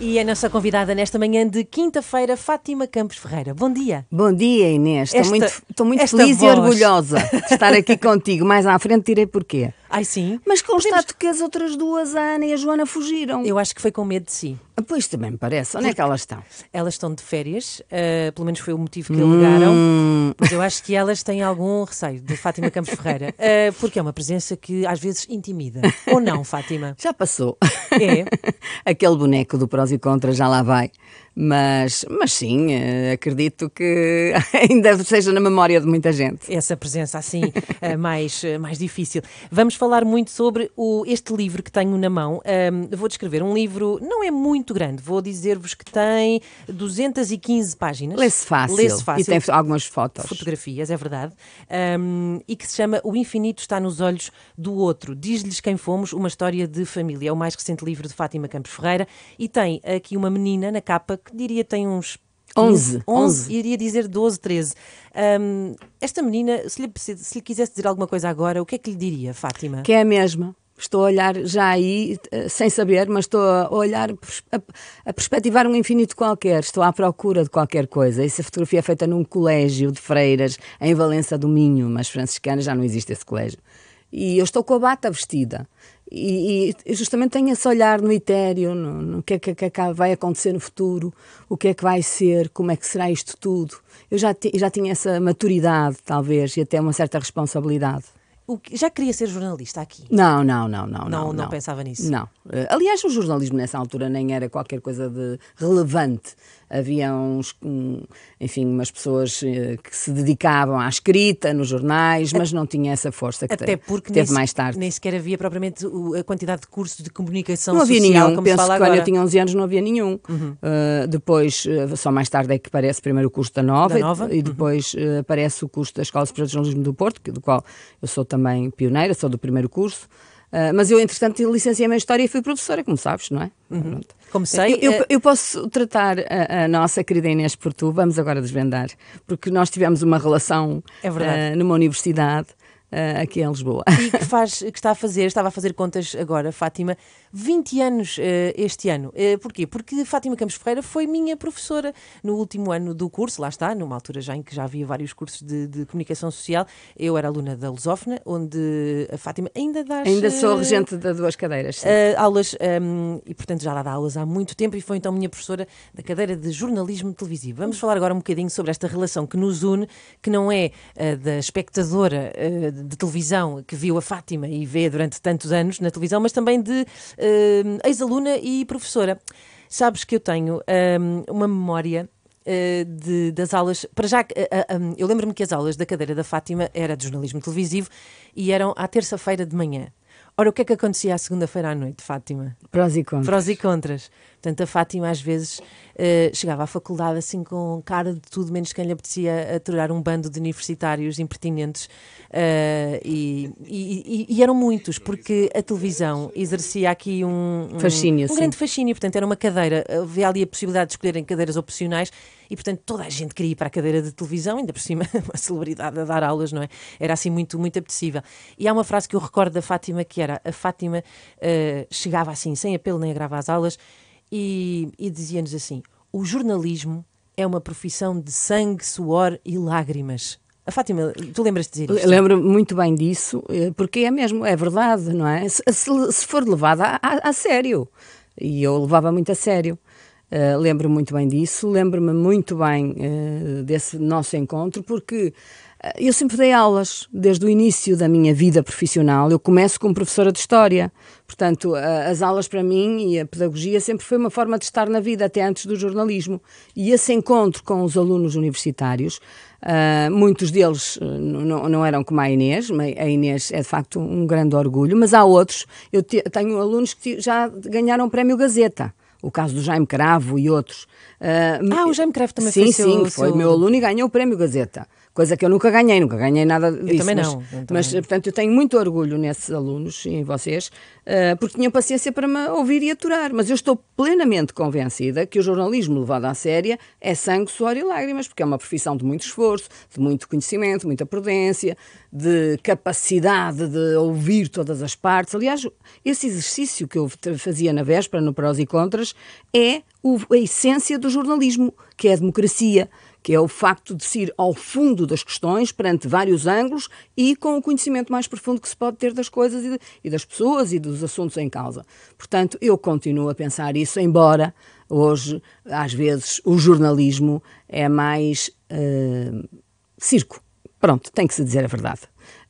E a nossa convidada nesta manhã de quinta-feira, Fátima Campos Ferreira. Bom dia. Bom dia, Inês. Esta, estou muito, estou muito feliz voz. e orgulhosa de estar aqui contigo. Mais à frente direi porquê. Ai, sim. Mas constato que as outras duas, a Ana e a Joana, fugiram. Eu acho que foi com medo de si. Ah, pois também me parece. Onde é que elas estão? Elas estão de férias, ah, pelo menos foi o motivo que alegaram. Hum, Mas eu acho que elas têm algum receio de Fátima Campos Ferreira, ah, porque é uma presença que às vezes intimida. Ou não, Fátima? já passou. É. Aquele boneco do prós e contras já lá vai. Mas, mas sim, eh, acredito que ainda seja na memória de muita gente. Essa presença assim eh, mais, eh, mais difícil. Vamos falar muito sobre o, este livro que tenho na mão. Um, vou descrever um livro, não é muito grande, vou dizer-vos que tem 215 páginas. Lê-se fácil. Lê fácil. E tem algumas fotos. Fotografias, é verdade. Um, e que se chama O Infinito Está nos Olhos do Outro. Diz-lhes quem fomos, uma história de família. É o mais recente livro de Fátima Campos Ferreira. E tem aqui uma menina na capa que diria tem uns 11, 11, 11. iria dizer 12, 13. Um, esta menina, se lhe, se lhe quisesse dizer alguma coisa agora, o que é que lhe diria, Fátima? Que é a mesma. Estou a olhar já aí, eh, sem saber, mas estou a olhar, a, a perspectivar um infinito qualquer. Estou à procura de qualquer coisa. Essa fotografia é feita num colégio de freiras em Valença do Minho, mas franciscana já não existe esse colégio. E eu estou com a bata vestida. E, e, justamente tem esse olhar no etéreo, no, no que é que, é que, vai acontecer no futuro, o que é que vai ser, como é que será isto tudo. Eu já, ti, já tinha essa maturidade, talvez, e até uma certa responsabilidade. Que, já queria ser jornalista aqui? Não, não, não, não. Não, não, não pensava nisso? Não. Eh, aliás, o jornalismo nessa altura nem era qualquer coisa de relevante havia uns, enfim, umas pessoas eh, que se dedicavam à escrita nos jornais, mas não tinha essa força que, Até porque teve nem, mais tarde. Nem sequer havia propriamente a quantidade de cursos de comunicação não havia social, nenhum. Penso que agora. quando eu tinha 11 anos não havia nenhum. Uhum. Uh, depois, eh, só mais tarde é que aparece primeiro o curso da Nova, da Nova? E, e uhum. depois uhum. aparece o curso da Escola Superior de Jornalismo do Porto, do qual eu sou também pioneira, sou do primeiro curso. Uh, mas eu, entretanto, licenciei-me em História e fui professora, como sabes, não é? Uhum. Como sei. Eu, eu, eh, eu posso tratar a, a, nossa querida Inês por tu, vamos agora desvendar, porque nós tivemos uma relação é uh, numa universidade uh, aqui em Lisboa. E que, faz, que está a fazer, estava a fazer contas agora, Fátima, 20 anos uh, este ano. Uh, porquê? Porque Fátima Campos Ferreira foi minha professora no último ano do curso, lá está, numa altura já em que já havia vários cursos de, de comunicação social. Eu era aluna da Lusófona, onde a Fátima ainda dá. Ainda sou regente de duas cadeiras. aulas, um, ehm, e portanto já lá dá aulas há muito tempo, e foi então minha professora da cadeira de jornalismo televisivo. Vamos falar agora um bocadinho sobre esta relação que nos une, que não é da espectadora de televisão que viu a Fátima e vê durante tantos anos na televisão, mas também de uh, ex-aluna e professora. Sabes que eu tenho ehm, uma memória eh, de, das aulas. Para já, eh, eu lembro-me que as aulas da cadeira da Fátima era de jornalismo televisivo e eram à terça-feira de manhã. Ora, o que é que acontecia à segunda-feira à noite, Fátima? Prós e contras. Prós e contras. Portanto, a Fátima às vezes eh, chegava à faculdade assim com cara de tudo, menos quem lhe apetecia aturar um bando de universitários impertinentes. Uh, e, e, e, eram muitos, porque a televisão exercia aqui um, um, fascínio, um grande fascínio. Portanto, era uma cadeira, havia ali a possibilidade de escolherem cadeiras opcionais e, portanto, toda a gente queria ir para a cadeira de televisão, ainda por cima, uma celebridade a dar aulas, não é? Era assim muito, muito apetecível. E há uma frase que eu recordo da Fátima que era: a Fátima uh, chegava assim, sem apelo nem gravar as aulas e, e dizia-nos assim: o jornalismo é uma profissão de sangue, suor e lágrimas. A Fátima, tu lembras de dizer Lembro-me muito bem disso, eh, porque é mesmo, é verdade, não é? Se, se for levada a, a, sério, e eu levava muito a sério. Uh, eh, lembro muito bem disso, lembro-me muito bem uh, desse nosso encontro, porque eh, eu sempre dei aulas desde o início da minha vida profissional. Eu começo como professora de história, portanto, eh, as aulas para mim e a pedagogia sempre foi uma forma de estar na vida, até antes do jornalismo. E esse encontro com os alunos universitários, eh, muitos deles não eram como a Inês, a Inês é de facto um grande orgulho, mas há outros. Eu tenho alunos que já ganharam o Prémio Gazeta o caso do Jaime Cravo e outros. ah, o Jaime Cravo também sim, foi Sim, sim, foi meu aluno e ganhou o Prémio Gazeta coisa que eu nunca ganhei, nunca ganhei nada disso. Eu também não. Mas, também. mas portanto, eu tenho muito orgulho nesses alunos e em vocês, uh, porque tinham paciência para me ouvir e aturar. Mas eu estou plenamente convencida que o jornalismo levado à séria é sangue, suor e lágrimas, porque é uma profissão de muito esforço, de muito conhecimento, muita prudência, de capacidade de ouvir todas as partes. Aliás, esse exercício que eu fazia na véspera, no Prós e Contras, é a essência do jornalismo, que é a democracia que é o facto de se ir ao fundo das questões, perante vários ângulos e com o conhecimento mais profundo que se pode ter das coisas e, de, e das pessoas e dos assuntos em causa. Portanto, eu continuo a pensar isso, embora hoje, às vezes, o jornalismo é mais uh, circo. Pronto, tem que se dizer a verdade.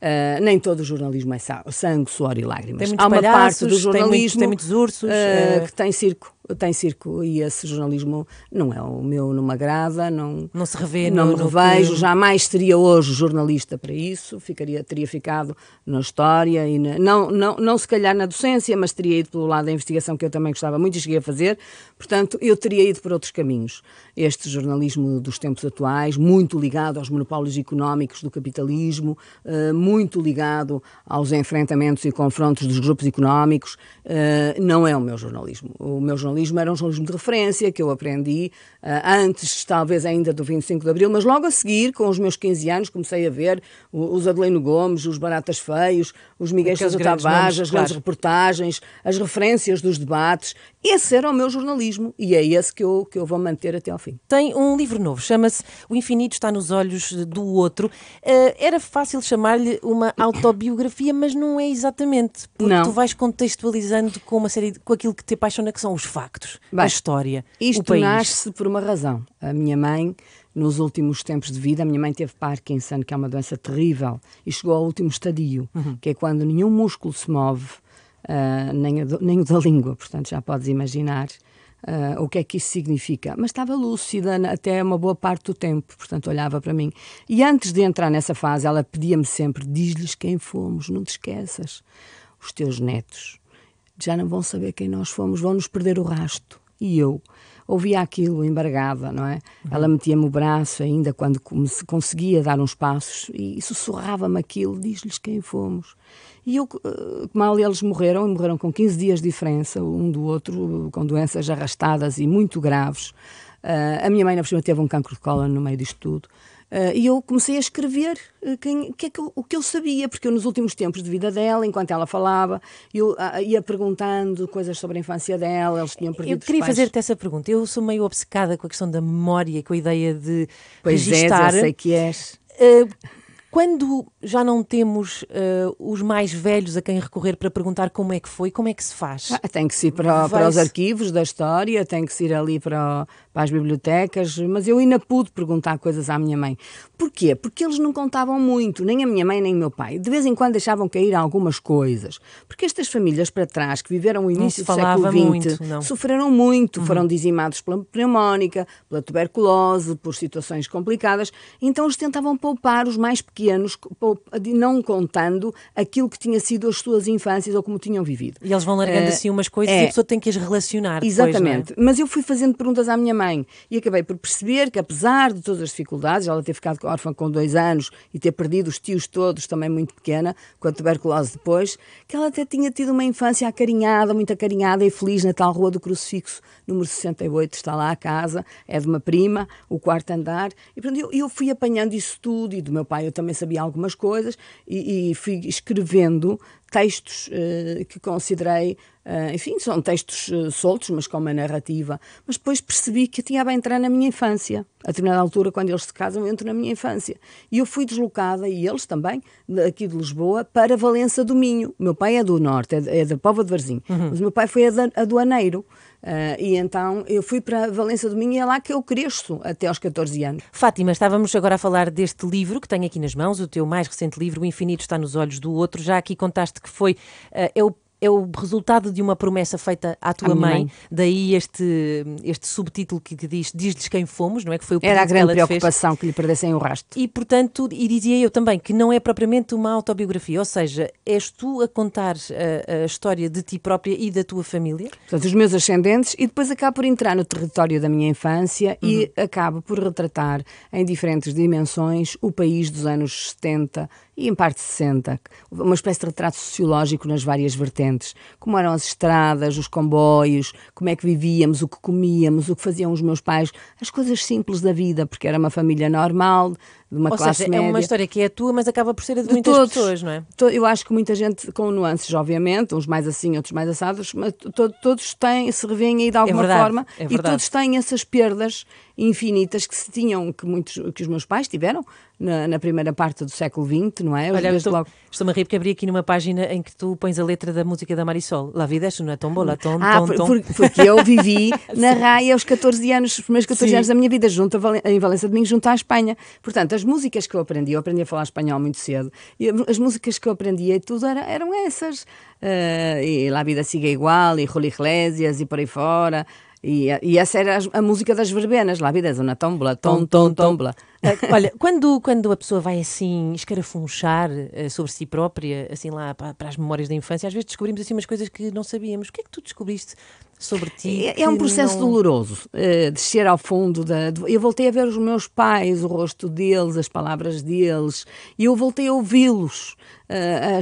Uh, nem todo o jornalismo é sangue, suor e lágrimas. Há uma palhaços, parte do jornalismo tem, tem muitos ursos, uh, que tem circo tem circo e esse jornalismo não é o meu, não me agrada, não, não se revê, não, me revejo, jamais seria hoje jornalista para isso, ficaria, teria ficado na história e na, não, não, não se calhar na docência, mas teria ido pelo lado da investigação que eu também gostava muito e cheguei a fazer, portanto eu teria ido por outros caminhos. Este jornalismo dos tempos atuais, muito ligado aos monopólios económicos do capitalismo, eh, muito ligado aos enfrentamentos e confrontos dos grupos económicos, eh, não é o meu jornalismo. O meu jornalismo jornalismo era um jornalismo de referência, que eu aprendi uh, antes, talvez ainda do 25 de Abril, mas logo a seguir, com os meus 15 anos, comecei a ver os Adelino Gomes, os Baratas Feios, os Miguel Sousa Tavares, as grandes reportagens, as referências dos debates. Esse era o meu jornalismo e é esse que eu, que eu vou manter até ao fim. Tem um livro novo, chama-se O Infinito Está nos Olhos do Outro. Uh, era fácil chamar-lhe uma autobiografia, mas não é exatamente, porque não. tu vais contextualizando com uma série de, com aquilo que te apaixona, que são os factos, Bem, a história. Isto nasce por uma razão. A minha mãe, nos últimos tempos de vida, a minha mãe teve Parkinson, que é uma doença terrível, e chegou ao último estadio, uhum. que é quando nenhum músculo se move uh, nem, o do, nem o da língua, portanto já podes imaginar Uh, o que é que isso significa. Mas estava lúcida até uma boa parte do tempo, portanto olhava para mim. E antes de entrar nessa fase, ela pedia-me sempre: diz-lhes quem fomos, não te esqueças. Os teus netos já não vão saber quem nós fomos, vão nos perder o rasto. E eu ouvia aquilo, embargada, não é? Uhum. Ela metia-me o braço ainda quando conseguia dar uns passos e sussurrava-me aquilo: diz-lhes quem fomos. E eu, eh, mal eles morreram, e morreram com 15 dias de diferença, um do outro, com doenças arrastadas e muito graves. Uh, a minha mãe, na próxima teve um cancro de cólera no meio disto tudo. Uh, e eu comecei a escrever quem, que é que eu, o que eu sabia, porque eu, nos últimos tempos de vida dela, enquanto ela falava, eu uh, ia perguntando coisas sobre a infância dela, eles tinham perdido Eu queria fazer-te essa pergunta. Eu sou meio obcecada com a questão da memória, com a ideia de pois é, registar. Pois é, sei que és. Quando já não temos uh, os mais velhos a quem recorrer para perguntar como é que foi, como é que se faz? Ah, tem que ir para, para os arquivos da história, tem que ir ali para, para as bibliotecas, mas eu ainda pude perguntar coisas à minha mãe. Porquê? Porque eles não contavam muito, nem a minha mãe nem o meu pai. De vez em quando deixavam cair algumas coisas, porque estas famílias para trás que viveram o início do século XX muito, sofreram muito, uhum. foram dizimados pela pneumónica, pela tuberculose, por situações complicadas, então eles tentavam poupar os mais pequenos, não contando aquilo que tinha sido as suas infâncias ou como tinham vivido. E eles vão largando é, assim umas coisas é, e a pessoa tem que as relacionar. É? Exatamente. Depois, é? Mas eu fui fazendo perguntas à minha mãe. E acabei por perceber que, apesar de todas as dificuldades, ela ter ficado órfã com dois anos e ter perdido os tios todos, também muito pequena, com a tuberculose depois, que ela até tinha tido uma infância acarinhada, muito acarinhada e feliz na tal Rua do Crucifixo, número 68, está lá a casa, é de uma prima, o quarto andar. E pronto, eu, eu fui apanhando isso tudo e do meu pai eu também sabia algumas coisas e, e fui escrevendo textos eh, que considerei, eh, enfim, são textos eh, soltos, mas com uma narrativa. Mas depois percebi que tinha a entrar na minha infância. A determinada altura, quando eles se casam, eu entro na minha infância. E eu fui deslocada, e eles também, aqui de Lisboa, para Valença do Minho. O meu pai é do Norte, é, é da Pova de Varzim. Uhum. Mas o meu pai foi aduaneiro. Uh, e então eu fui para Valença do Minho e é lá que eu cresço até aos 14 anos. Fátima, estávamos agora a falar deste livro que tenho aqui nas mãos, o teu mais recente livro, O Infinito Está nos Olhos do Outro. Já aqui contaste que foi, uh, é o é o resultado de uma promessa feita à tua mãe. mãe. Daí este, este subtítulo que, diz Diz-lhes quem fomos, não é? Que foi o Era a grande preocupação fez. que lhe perdessem o rastro. E, portanto, e dizia eu também que não é propriamente uma autobiografia, ou seja, és tu a contar a, eh, a história de ti própria e da tua família. Portanto, os meus ascendentes, e depois acabo por entrar no território da minha infância uhum. e acabo por retratar em diferentes dimensões o país dos anos 70 e em parte 60. Uma espécie de retrato sociológico nas várias vertentes. Como eram as estradas, os comboios, como é que vivíamos, o que comíamos, o que faziam os meus pais, as coisas simples da vida, porque era uma família normal, de uma Ou classe seja, média. É uma história que é tua, mas acaba por ser de, de muitas todos, pessoas, não é? Eu acho que muita gente, com nuances, obviamente, uns mais assim, outros mais assados, mas to todos têm, se revêem aí de é alguma é verdade, forma é e todos têm essas perdas infinitas que se tinham, que, muitos, que os meus pais tiveram, na, na primeira parte do século XX, não é? Olha, estou, logo... estou-me a rir porque abri aqui numa página em que tu pões a letra da música da Marisol. La vida é uma tombola, tom, ah, tom, por, tom. porque eu vivi na raia os 14 anos, os primeiros 14 Sim. anos da minha vida, junto a, em Valença de Minho, junto à Espanha. Portanto, as músicas que eu aprendi, eu aprendi a falar espanhol muito cedo, e as músicas que eu aprendia e tudo era, eram essas. Uh, e La Vida Siga Igual, e Julio Iglesias, e por aí fora. E, e essa era a, a, música das verbenas, lá vida de é uma tom, tom, tombola. Ah, olha, quando, quando a pessoa vai assim escarafunchar uh, sobre si própria, assim lá para, para, as memórias da infância, às vezes descobrimos assim umas coisas que não sabíamos. O que é que tu descobriste sobre ti? É, é um processo não... doloroso, uh, descer ao fundo da. Eu voltei a ver os meus pais, o rosto deles, as palavras deles, e eu voltei a ouvi-los. Uh,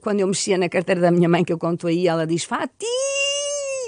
quando eu mexia na carteira da minha mãe, que eu conto aí, ela diz: Fati!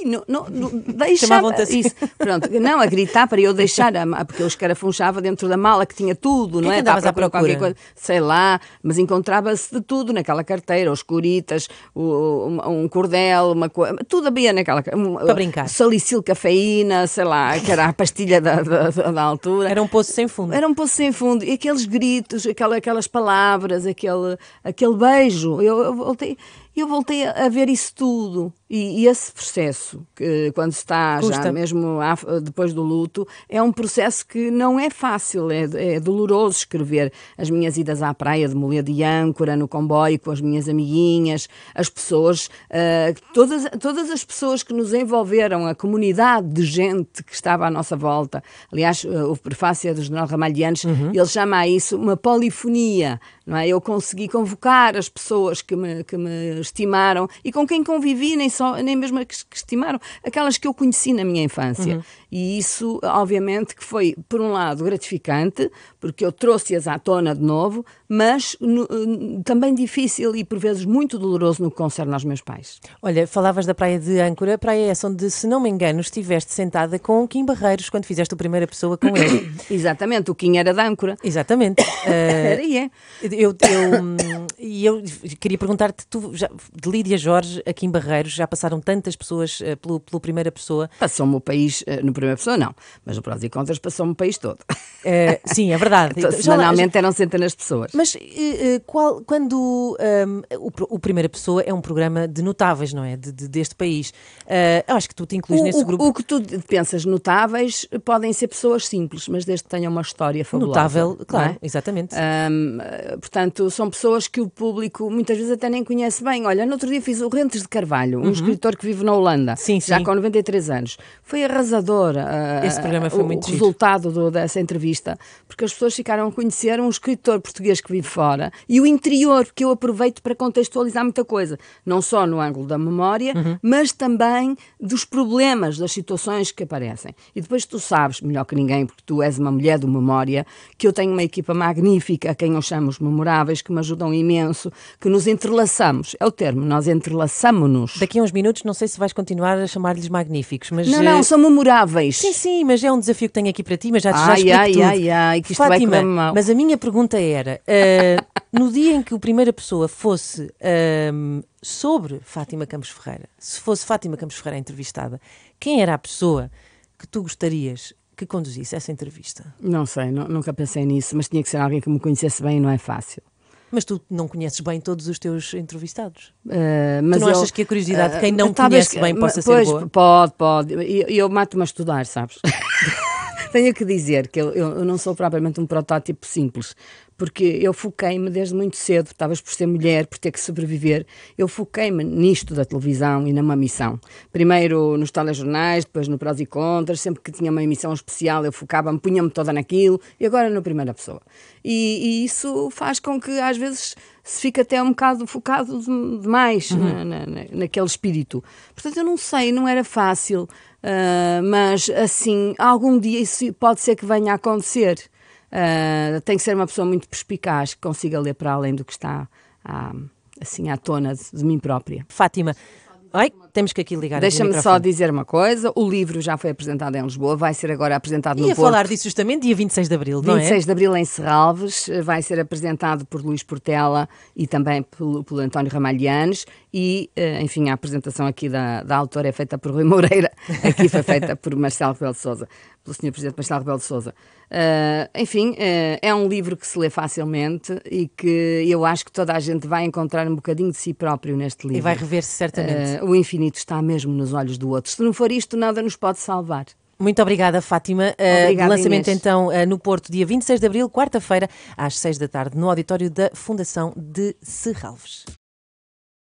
não, não, não deixava isso. Pronto, não, a gritar para eu deixar, a, porque eu escarafunchava dentro da mala que tinha tudo, que não é? é? Estavas à procura? Coisa, sei lá, mas encontrava-se de tudo naquela carteira, os coritas, o, um, cordel, uma coisa, tudo havia naquela. Um, para brincar. Salicil, cafeína, sei lá, que era a pastilha da, da, da, altura. Era um poço sem fundo. Era um poço sem fundo. E aqueles gritos, aquela, aquelas palavras, aquele, aquele beijo. Eu, eu voltei eu voltei a ver isso tudo. E, e esse processo, que, quando está Custa. já mesmo depois do luto, é um processo que não é fácil, é, é doloroso escrever as minhas idas à praia de mulher de âncora, no comboio, com as minhas amiguinhas, as pessoas, uh, todas, todas as pessoas que nos envolveram, a comunidade de gente que estava à nossa volta. Aliás, eh, o prefácio é do general Ramalhianos, uhum. ele chama a isso uma polifonia, não é? Eu consegui convocar as pessoas que me, que me estimaram e com quem convivi, nem só só, nem mesmo as que estimaram, aquelas que eu conheci na minha infância. Uhum. E isso, obviamente, que foi, por um lado, gratificante, porque eu trouxe-as à tona de novo, mas no, eh, também difícil e, por vezes, muito doloroso no que concerne aos meus pais. Olha, falavas da praia de Âncora, a praia é essa onde, se não me engano, estiveste sentada com o Kim Barreiros quando fizeste a primeira pessoa com ele. Exatamente, o Kim era de Âncora. Exatamente. Uh, era e é. Eu, eu, hum, eu, eu queria perguntar-te, tu, já, de Lídia Jorge a Kim Barreiros, já passaram tantas pessoas uh, pelo, pelo primeira pessoa. Passou-me o país, uh, no primeira pessoa não, mas no prós e contras passou-me o país todo. Uh, sim, é verdade. então, semanalmente eram centenas de pessoas. Mas qual, quando um, ehm, o, o, Primeira Pessoa é um programa de notáveis, não é? De, de, deste país. eu acho que tu te incluís o, nesse o, grupo. O que tu pensas notáveis podem ser pessoas simples, mas desde que tenham uma história fabulosa. Notável, é? claro, é? exatamente. Um, ehm, portanto, são pessoas que o público muitas vezes até nem conhece bem. Olha, no outro dia fiz o Rentes de Carvalho, um uhum. escritor que vive na Holanda, sim, já com 93 anos. Foi arrasador uh, Esse programa foi ah, o resultado do, dessa entrevista, porque as pessoas ficaram a conhecer um escritor português que vive fora e o interior, que eu aproveito para contextualizar muita coisa, não só no ângulo da memória, uhum. mas também dos problemas, das situações que aparecem. E depois tu sabes, melhor que ninguém, porque tu és uma mulher do memória, que eu tenho uma equipa magnífica, a quem eu chamo os memoráveis, que me ajudam imenso, que nos entrelaçamos. É o termo, nós entrelaçamos-nos. Daqui uns minutos, não sei se vais continuar a chamar-lhes magníficos, mas. Não, não, eh, são memoráveis. Sim, sim, mas é um desafio que tenho aqui para ti, mas já te já ai, tudo. ai, ai, que isto Fátima, vai mal. Mas a minha pergunta era: uh, no dia em que a primeira pessoa fosse uh, sobre Fátima Campos Ferreira, se fosse Fátima Campos Ferreira entrevistada, quem era a pessoa que tu gostarias que conduzisse essa entrevista? Não sei, não, nunca pensei nisso, mas tinha que ser alguém que me conhecesse bem, não é fácil. Mas tu não conheces bem todos os teus entrevistados. Uh, mas tu não eu, achas que a curiosidade de quem ah, não conhece bem possa pois, ser boa? Pode, pode. Eu, eu mato-me a estudar, sabes? Tenho que dizer que eu, eu não sou propriamente um protótipo simples, porque eu foquei-me desde muito cedo, estavas por ser mulher, por ter que sobreviver, eu foquei-me nisto da televisão e numa missão. Primeiro nos telejornais, depois no Prós e Contras, sempre que tinha uma emissão especial eu focava-me, punha-me toda naquilo, e agora na primeira pessoa. E, e, isso faz com que às vezes se fique até um bocado focado demais uhum. na, na, naquele espírito. Portanto, eu não sei, não era fácil, uh, mas assim, algum dia isso pode ser que venha a acontecer. Uh, tem que ser uma pessoa muito perspicaz, que consiga ler para além do que está à, ah, assim à tona de, de mim própria. Fátima, Ai, temos que aqui ligar Deixa-me só dizer uma coisa: o livro já foi apresentado em Lisboa, vai ser agora apresentado no Ia falar disso justamente dia 26 de abril, não 26 é? de abril em Serralves, vai ser apresentado por Luís Portela e também pelo, pelo António Ramalhianes. E, eh, enfim, a apresentação aqui da, da autora é feita por Rui Moreira, aqui foi feita por Marcelo Rebelo de Souza, pelo Sr. Presidente Marcelo Rebelo de Souza. Uh, eh, enfim, uh, é um livro que se lê facilmente e que eu acho que toda a gente vai encontrar um bocadinho de si próprio neste livro. E vai rever-se certamente. Uh, o infinito está mesmo nos olhos do outro. Se não for isto, nada nos pode salvar. Muito obrigada, Fátima. Eh, obrigada, uh, lançamento Inês. então uh, no Porto, dia 26 de abril, quarta-feira, às 6 da tarde, no auditório da Fundação de Serralves.